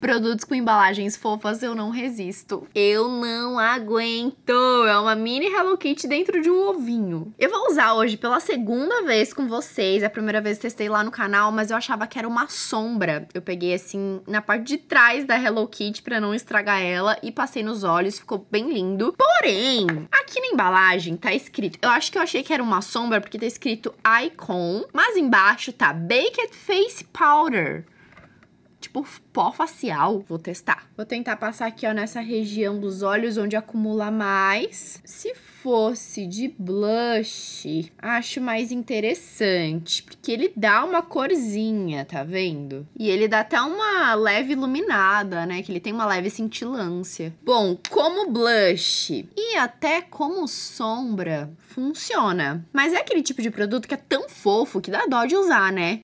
Produtos com embalagens fofas eu não resisto. Eu não aguento! É uma mini Hello Kitty dentro de um ovinho. Eu vou usar hoje pela segunda vez com vocês. É a primeira vez testei lá no canal, mas eu achava que era uma sombra. Eu peguei assim na parte de trás da Hello Kitty para não estragar ela e passei nos olhos, ficou bem lindo. Porém, aqui na embalagem tá escrito. Eu acho que eu achei que era uma sombra porque tá escrito Icon, mas embaixo tá Baked Face Powder tipo pó facial. Vou testar. Vou tentar passar aqui, ó, nessa região dos olhos onde acumula mais. Se fosse de blush, acho mais interessante, porque ele dá uma corzinha, tá vendo? E ele dá até uma leve iluminada, né? Que ele tem uma leve cintilância. Bom, como blush e até como sombra, funciona. Mas é aquele tipo de produto que é tão fofo que dá dó de usar, né?